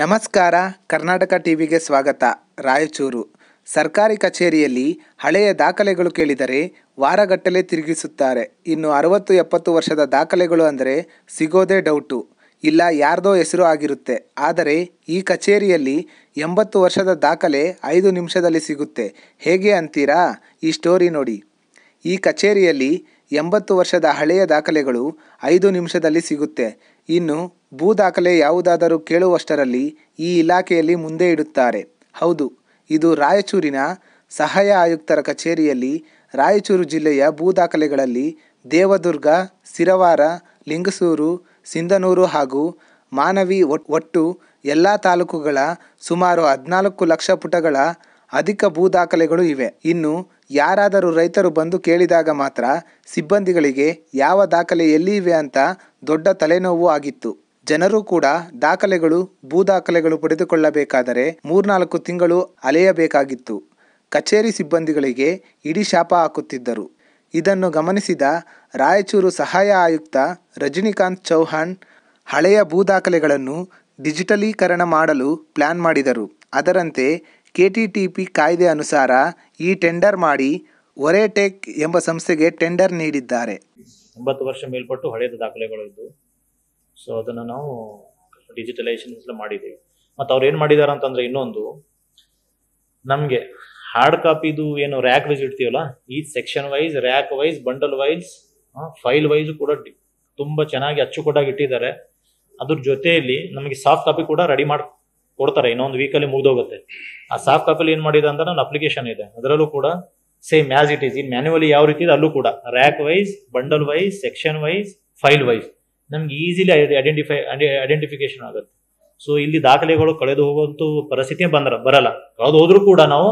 ನಮಸ್ಕಾರ ಕರ್ನಾಟಕ ಟಿವಿಗೆ ಸ್ವಾಗತ ರಾಯಚೂರು ಸರ್ಕಾರಿ ಕಚೇರಿಯಲ್ಲಿ ಹಳೆಯ ದಾಖಲೆಗಳು ಕೇಳಿದರೆ ವಾರಗಟ್ಟಲೆ ತಿರುಗಿಸುತ್ತಾರೆ ಇನ್ನು ಅರವತ್ತು ಎಪ್ಪತ್ತು ವರ್ಷದ ದಾಖಲೆಗಳು ಅಂದರೆ ಸಿಗೋದೇ ಡೌಟು ಇಲ್ಲ ಯಾರ್ದೋ ಹೆಸರು ಆಗಿರುತ್ತೆ ಆದರೆ ಈ ಕಚೇರಿಯಲ್ಲಿ ಎಂಬತ್ತು ವರ್ಷದ ದಾಖಲೆ ಐದು ನಿಮಿಷದಲ್ಲಿ ಸಿಗುತ್ತೆ ಹೇಗೆ ಅಂತೀರಾ ಈ ಸ್ಟೋರಿ ನೋಡಿ ಈ ಕಚೇರಿಯಲ್ಲಿ ಎಂಬತ್ತು ವರ್ಷದ ಹಳೆಯ ದಾಖಲೆಗಳು ಐದು ನಿಮಿಷದಲ್ಲಿ ಸಿಗುತ್ತೆ ಇನ್ನು ಭೂ ದಾಖಲೆ ಯಾವುದಾದರೂ ಕೇಳುವಷ್ಟರಲ್ಲಿ ಈ ಇಲಾಖೆಯಲ್ಲಿ ಮುಂದೆ ಇಡುತ್ತಾರೆ ಹೌದು ಇದು ರಾಯಚೂರಿನ ಸಹಾಯ ಆಯುಕ್ತರ ಕಚೇರಿಯಲ್ಲಿ ರಾಯಚೂರು ಜಿಲ್ಲೆಯ ಭೂ ದಾಖಲೆಗಳಲ್ಲಿ ದೇವದುರ್ಗ ಸಿರವಾರ ಲಿಂಗಸೂರು ಸಿಂಧನೂರು ಹಾಗೂ ಮಾನವಿ ಒಟ್ಟು ಎಲ್ಲ ತಾಲೂಕುಗಳ ಸುಮಾರು ಹದಿನಾಲ್ಕು ಲಕ್ಷ ಪುಟಗಳ ಅಧಿಕ ಭೂ ದಾಖಲೆಗಳು ಇವೆ ಇನ್ನು ಯಾರಾದರೂ ರೈತರು ಬಂದು ಕೇಳಿದಾಗ ಮಾತ್ರ ಸಿಬ್ಬಂದಿಗಳಿಗೆ ಯಾವ ದಾಖಲೆ ಎಲ್ಲಿ ಇವೆ ಅಂತ ದೊಡ್ಡ ತಲೆನೋವು ಆಗಿತ್ತು ಜನರು ಕೂಡ ದಾಖಲೆಗಳು ಭೂ ದಾಖಲೆಗಳು ಪಡೆದುಕೊಳ್ಳಬೇಕಾದರೆ ಮೂರ್ನಾಲ್ಕು ತಿಂಗಳು ಅಲೆಯಬೇಕಾಗಿತ್ತು ಕಚೇರಿ ಸಿಬ್ಬಂದಿಗಳಿಗೆ ಇಡೀ ಶಾಪ ಹಾಕುತ್ತಿದ್ದರು ಇದನ್ನು ಗಮನಿಸಿದ ರಾಯಚೂರು ಸಹಾಯ ಆಯುಕ್ತ ರಜನಿಕಾಂತ್ ಚೌಹಾಣ್ ಹಳೆಯ ಭೂ ದಾಖಲೆಗಳನ್ನು ಡಿಜಿಟಲೀಕರಣ ಮಾಡಲು ಪ್ಲಾನ್ ಮಾಡಿದರು ಅದರಂತೆ ಕೆಟಿಟಿಪಿ ಕಾಯ್ದೆ ಅನುಸಾರ ಈ ಟೆಂಡರ್ ಮಾಡಿ ಒರೆಟೆಕ್ ಎಂಬ ಸಂಸ್ಥೆಗೆ ಟೆಂಡರ್ ನೀಡಿದ್ದಾರೆ ಒಂಬತ್ತು ವರ್ಷ ಮೇಲ್ಪಟ್ಟು ಹಳೆಯ ದಾಖಲೆಗಳಿದ್ದು ಸೊ ಅದನ್ನು ನಾವು ಡಿಜಿಟಲೈಸೇಷನ್ ಮಾಡಿದ್ದೀವಿ ಮತ್ತು ಅವ್ರು ಏನು ಮಾಡಿದ್ದಾರೆ ಅಂತಂದ್ರೆ ಇನ್ನೊಂದು ನಮಗೆ ಹಾರ್ಡ್ ಕಾಪಿದು ಏನು ರ್ಯಾಕ್ ವೈಸ್ ಇಡ್ತೀವಲ್ಲ ಈ section wise rack wise bundle wise file wise ಕೂಡ ತುಂಬ ಚೆನ್ನಾಗಿ ಅಚ್ಚುಕಟ್ಟಾಗಿ ಇಟ್ಟಿದ್ದಾರೆ ಅದ್ರ ಜೊತೆಯಲ್ಲಿ ನಮಗೆ ಸಾಫ್ಟ್ ಕಾಪಿ ಕೂಡ ರೆಡಿ ಮಾಡಿ ಕೊಡ್ತಾರೆ ಇನ್ನೊಂದು ವೀಕಲ್ಲಿ ಹೋಗುತ್ತೆ ಆ ಸಾಫ್ಟ್ ಕಾಪಿಲಿ ಏನು ಮಾಡಿದೆ ಅಂತ ಒಂದು ಅಪ್ಲಿಕೇಶನ್ ಇದೆ ಅದರಲ್ಲೂ ಕೂಡ ಸೇಮ್ ಆಸ್ ಇಟ್ ಈಸ್ ಈ ಮ್ಯಾನ್ಯುವಲಿ ಯಾವ ರೀತಿ ಇದೆ ಅಲ್ಲೂ ಕೂಡ rack wise bundle wise section wise file wise ನಮ್ಗೆ ಈಸಿಲಿ ಐಡೆಂಟಿಫೈ ಐಡೆಂಟಿಫಿಕೇಶನ್ ಆಗುತ್ತೆ ಸೊ ಇಲ್ಲಿ ದಾಖಲೆಗಳು ಕಳೆದು ಹೋಗುವಂಥ ಪರಿಸ್ಥಿತಿ ಬಂದ್ರ ಬರಲ್ಲ ಕಳೆದು ಹೋದ್ರು ಕೂಡ ನಾವು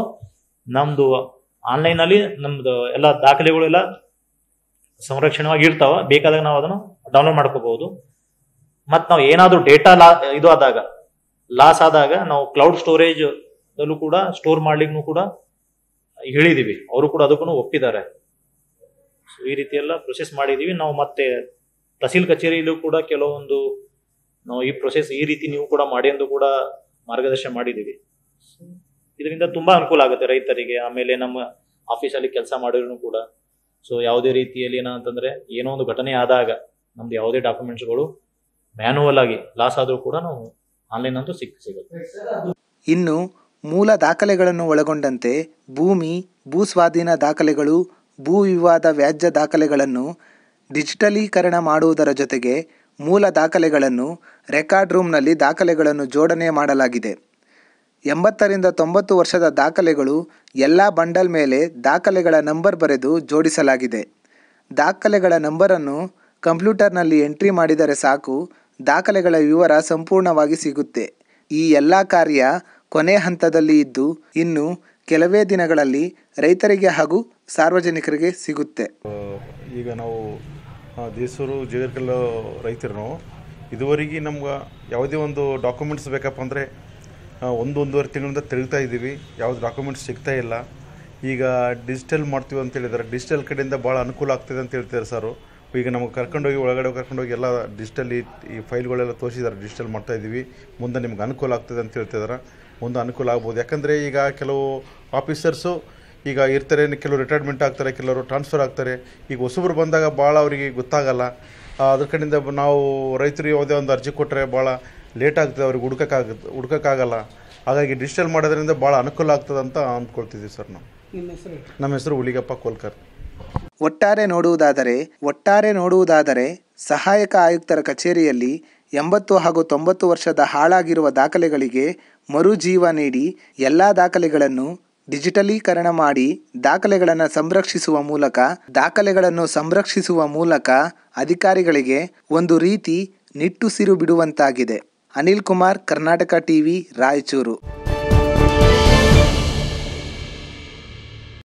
ನಮ್ದು ಆನ್ಲೈನಲ್ಲಿ ನಮ್ದು ಎಲ್ಲ ದಾಖಲೆಗಳೆಲ್ಲ ಸಂರಕ್ಷಣವಾಗಿ ಇರ್ತಾವ ಬೇಕಾದಾಗ ನಾವು ಅದನ್ನು ಡೌನ್ಲೋಡ್ ಮಾಡ್ಕೋಬಹುದು ಮತ್ತು ನಾವು ಏನಾದರೂ ಡೇಟಾ ಲಾ ಇದು ಆದಾಗ ಲಾಸ್ ಆದಾಗ ನಾವು ಕ್ಲೌಡ್ ಸ್ಟೋರೇಜ್ ದಲ್ಲೂ ಕೂಡ ಸ್ಟೋರ್ ಮಾಡ್ಲಿಕ್ಕೂ ಕೂಡ ಹೇಳಿದೀವಿ ಅವರು ಕೂಡ ಅದಕ್ಕೂ ಒಪ್ಪಿದ್ದಾರೆ ಈ ರೀತಿ ಪ್ರೊಸೆಸ್ ಮಾಡಿದೀವಿ ನಾವು ಮತ್ತೆ ತಹಸೀಲ್ ಕಚೇರಿಯಲ್ಲೂ ಕೂಡ ಕೆಲವೊಂದು ನಾವು ಈ ಪ್ರೊಸೆಸ್ ಈ ರೀತಿ ನೀವು ಕೂಡ ಮಾಡಿ ಎಂದು ಕೂಡ ಮಾರ್ಗದರ್ಶನ ಮಾಡಿದೀವಿ ಇದರಿಂದ ತುಂಬಾ ಅನುಕೂಲ ಆಗುತ್ತೆ ರೈತರಿಗೆ ಆಮೇಲೆ ನಮ್ಮ ಆಫೀಸಲ್ಲಿ ಕೆಲಸ ಮಾಡಿದ್ರು ಕೂಡ ಸೊ ಯಾವುದೇ ರೀತಿಯಲ್ಲಿ ಏನಂತಂದ್ರೆ ಏನೋ ಒಂದು ಘಟನೆ ಆದಾಗ ನಮ್ದು ಯಾವುದೇ ಡಾಕ್ಯುಮೆಂಟ್ಸ್ಗಳು ಮ್ಯಾನುವಲ್ ಆಗಿ ಲಾಸ್ ಆದರೂ ಕೂಡ ನಾವು ಆನ್ಲೈನ್ ಅಂತೂ ಸಿಕ್ ಸಿಗುತ್ತೆ ಇನ್ನು ಮೂಲ ದಾಖಲೆಗಳನ್ನು ಒಳಗೊಂಡಂತೆ ಭೂಮಿ ಭೂ ಸ್ವಾಧೀನ ದಾಖಲೆಗಳು ಭೂ ವಿವಾದ ವ್ಯಾಜ್ಯ ದಾಖಲೆಗಳನ್ನು ಡಿಜಿಟಲೀಕರಣ ಮಾಡುವುದರ ಜೊತೆಗೆ ಮೂಲ ದಾಖಲೆಗಳನ್ನು ರೆಕಾರ್ಡ್ ರೂಮ್ನಲ್ಲಿ ದಾಖಲೆಗಳನ್ನು ಜೋಡಣೆ ಮಾಡಲಾಗಿದೆ ಎಂಬತ್ತರಿಂದ ತೊಂಬತ್ತು ವರ್ಷದ ದಾಖಲೆಗಳು ಎಲ್ಲ ಬಂಡಲ್ ಮೇಲೆ ದಾಖಲೆಗಳ ನಂಬರ್ ಬರೆದು ಜೋಡಿಸಲಾಗಿದೆ ದಾಖಲೆಗಳ ನಂಬರನ್ನು ಕಂಪ್ಯೂಟರ್ನಲ್ಲಿ ಎಂಟ್ರಿ ಮಾಡಿದರೆ ಸಾಕು ದಾಖಲೆಗಳ ವಿವರ ಸಂಪೂರ್ಣವಾಗಿ ಸಿಗುತ್ತೆ ಈ ಎಲ್ಲ ಕಾರ್ಯ ಕೊನೆ ಹಂತದಲ್ಲಿ ಇದ್ದು ಇನ್ನು ಕೆಲವೇ ದಿನಗಳಲ್ಲಿ ರೈತರಿಗೆ ಹಾಗೂ ಸಾರ್ವಜನಿಕರಿಗೆ ಸಿಗುತ್ತೆ ಈಗ ನಾವು ದೇಸೂರು ಜಗರ್ಕಲ್ಲು ರೈತರು ನಾವು ಇದುವರೆಗೆ ನಮ್ಗೆ ಯಾವುದೇ ಒಂದು ಡಾಕ್ಯುಮೆಂಟ್ಸ್ ಬೇಕಪ್ಪ ಅಂದರೆ ಒಂದು ತಿಂಗಳಿಂದ ತಿಳಿತಾ ಇದ್ದೀವಿ ಯಾವ್ದು ಡಾಕ್ಯುಮೆಂಟ್ಸ್ ಸಿಗ್ತಾ ಇಲ್ಲ ಈಗ ಡಿಜಿಟಲ್ ಮಾಡ್ತೀವಿ ಅಂತ ಹೇಳಿದ್ರೆ ಡಿಜಿಟಲ್ ಕಡೆಯಿಂದ ಭಾಳ ಅನುಕೂಲ ಆಗ್ತದೆ ಅಂತ ಹೇಳ್ತಾರೆ ಸರು ಈಗ ನಮಗೆ ಕರ್ಕೊಂಡೋಗಿ ಒಳಗಡೆ ಹೋಗಿ ಎಲ್ಲ ಡಿಜಿಟಲಿ ಈ ಫೈಲ್ಗಳೆಲ್ಲ ತೋರಿಸಿದ್ದಾರೆ ಡಿಜಿಟಲ್ ಮಾಡ್ತಾ ಇದ್ದೀವಿ ಮುಂದೆ ನಿಮ್ಗೆ ಅನುಕೂಲ ಆಗ್ತದೆ ಅಂತ ಹೇಳ್ತಿದ್ದಾರೆ ಮುಂದೆ ಅನುಕೂಲ ಆಗ್ಬೋದು ಯಾಕಂದರೆ ಈಗ ಕೆಲವು ಆಫೀಸರ್ಸು ಈಗ ಇರ್ತಾರೆ ಕೆಲವರು ರಿಟೈರ್ಮೆಂಟ್ ಆಗ್ತಾರೆ ಕೆಲವರು ಟ್ರಾನ್ಸ್ಫರ್ ಆಗ್ತಾರೆ ಈಗ ಹೊಸಬ್ರು ಬಂದಾಗ ಭಾಳ ಅವರಿಗೆ ಗೊತ್ತಾಗಲ್ಲ ಅದ್ರ ಕಡೆಯಿಂದ ನಾವು ರೈತರು ಯಾವುದೇ ಒಂದು ಅರ್ಜಿ ಕೊಟ್ಟರೆ ಭಾಳ ಲೇಟ್ ಆಗ್ತದೆ ಅವ್ರಿಗೆ ಹುಡ್ಕೋಕ್ಕಾಗುತ್ತೆ ಹುಡ್ಕೋಕ್ಕಾಗಲ್ಲ ಹಾಗಾಗಿ ಡಿಜಿಟಲ್ ಮಾಡೋದರಿಂದ ಭಾಳ ಅನುಕೂಲ ಆಗ್ತದೆ ಅಂತ ಅಂದ್ಕೊಳ್ತಿದ್ದೀವಿ ಸರ್ ನಾವು ನಮ್ಮ ಹೆಸರು ಹುಲಿಗಪ್ಪ ಕೋಲ್ಕರ್ ಒಟ್ಟಾರೆ ನೋಡುವುದಾದರೆ ಒಟ್ಟಾರೆ ನೋಡುವುದಾದರೆ ಸಹಾಯಕ ಆಯುಕ್ತರ ಕಚೇರಿಯಲ್ಲಿ ಎಂಬತ್ತು ಹಾಗೂ ತೊಂಬತ್ತು ವರ್ಷದ ಹಾಳಾಗಿರುವ ದಾಖಲೆಗಳಿಗೆ ಮರುಜೀವ ನೀಡಿ ಎಲ್ಲ ದಾಖಲೆಗಳನ್ನು ಡಿಜಿಟಲೀಕರಣ ಮಾಡಿ ದಾಖಲೆಗಳನ್ನು ಸಂರಕ್ಷಿಸುವ ಮೂಲಕ ದಾಖಲೆಗಳನ್ನು ಸಂರಕ್ಷಿಸುವ ಮೂಲಕ ಅಧಿಕಾರಿಗಳಿಗೆ ಒಂದು ರೀತಿ ನಿಟ್ಟುಸಿರು ಬಿಡುವಂತಾಗಿದೆ ಅನಿಲ್ ಕುಮಾರ್ ಕರ್ನಾಟಕ ಟಿವಿ ರಾಯಚೂರು